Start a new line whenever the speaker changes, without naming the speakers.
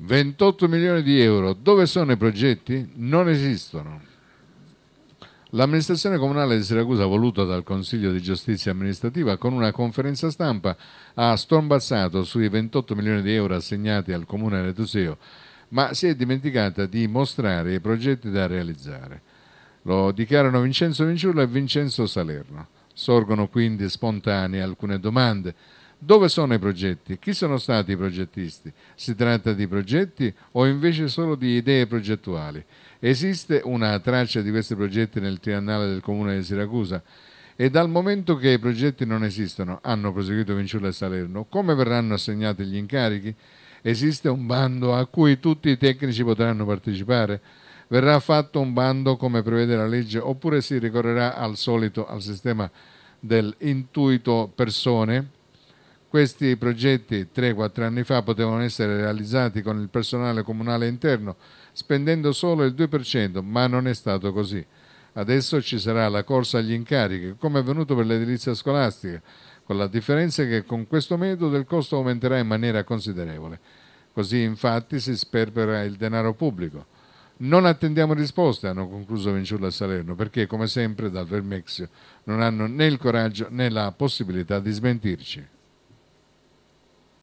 28 milioni di euro, dove sono i progetti? Non esistono. L'amministrazione comunale di Siracusa, voluta dal Consiglio di giustizia amministrativa, con una conferenza stampa ha stormbazzato sui 28 milioni di euro assegnati al comune Retuseo, ma si è dimenticata di mostrare i progetti da realizzare. Lo dichiarano Vincenzo Vinciulla e Vincenzo Salerno. Sorgono quindi spontanee alcune domande. Dove sono i progetti? Chi sono stati i progettisti? Si tratta di progetti o invece solo di idee progettuali? Esiste una traccia di questi progetti nel triennale del comune di Siracusa? E dal momento che i progetti non esistono, hanno proseguito Vinciulla e Salerno, come verranno assegnati gli incarichi? Esiste un bando a cui tutti i tecnici potranno partecipare? Verrà fatto un bando come prevede la legge oppure si ricorrerà al solito al sistema dell'intuito persone? Questi progetti 3-4 anni fa potevano essere realizzati con il personale comunale interno spendendo solo il 2%, ma non è stato così. Adesso ci sarà la corsa agli incarichi, come è avvenuto per l'edilizia scolastica, con la differenza che con questo metodo il costo aumenterà in maniera considerevole. Così infatti si sperpera il denaro pubblico. Non attendiamo risposte, hanno concluso Vinciulla e Salerno, perché come sempre dal Vermexio non hanno né il coraggio né la possibilità di smentirci.